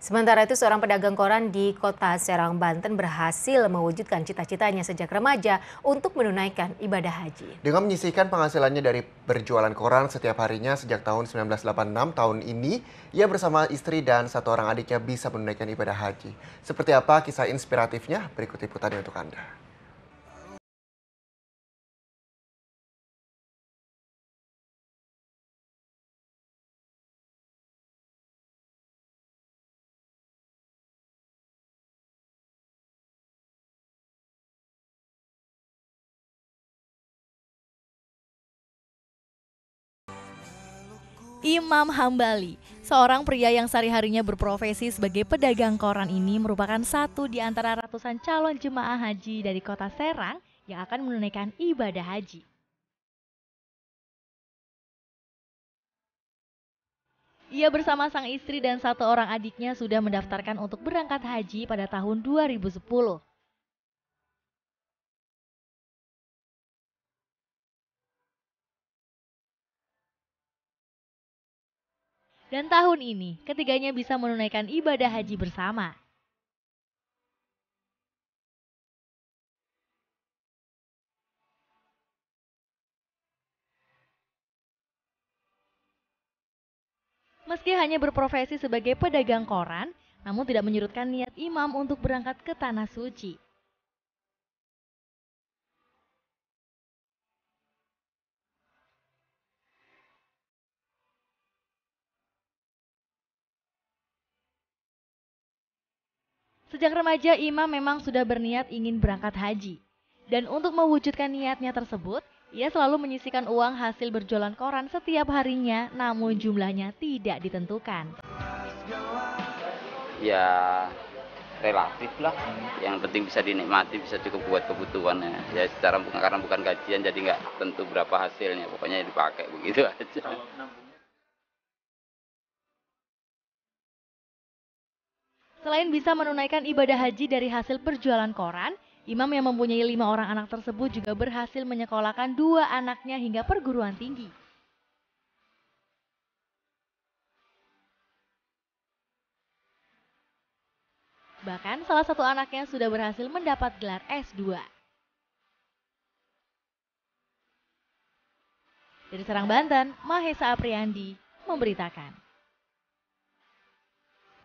Sementara itu seorang pedagang koran di kota Serang, Banten berhasil mewujudkan cita-citanya sejak remaja untuk menunaikan ibadah haji. Dengan menyisihkan penghasilannya dari berjualan koran setiap harinya sejak tahun 1986 tahun ini, ia bersama istri dan satu orang adiknya bisa menunaikan ibadah haji. Seperti apa kisah inspiratifnya? Berikut liputannya untuk Anda. Imam Hambali, seorang pria yang sehari-harinya berprofesi sebagai pedagang koran ini merupakan satu di antara ratusan calon jemaah haji dari kota Serang yang akan menunaikan ibadah haji. Ia bersama sang istri dan satu orang adiknya sudah mendaftarkan untuk berangkat haji pada tahun 2010. dan tahun ini ketiganya bisa menunaikan ibadah haji bersama. Meski hanya berprofesi sebagai pedagang koran, namun tidak menyurutkan niat imam untuk berangkat ke tanah suci. Sejak remaja, Imam memang sudah berniat ingin berangkat haji. Dan untuk mewujudkan niatnya tersebut, ia selalu menyisikan uang hasil berjualan koran setiap harinya, namun jumlahnya tidak ditentukan. Ya, relatif lah. Yang penting bisa dinikmati, bisa cukup buat kebutuhannya. Ya, secara bukan karena bukan gajian, jadi nggak tentu berapa hasilnya. Pokoknya dipakai begitu aja. Selain bisa menunaikan ibadah haji dari hasil perjualan koran, imam yang mempunyai lima orang anak tersebut juga berhasil menyekolahkan dua anaknya hingga perguruan tinggi. Bahkan salah satu anaknya sudah berhasil mendapat gelar S2. Dari Serang Banten, Mahesa Apriandi memberitakan.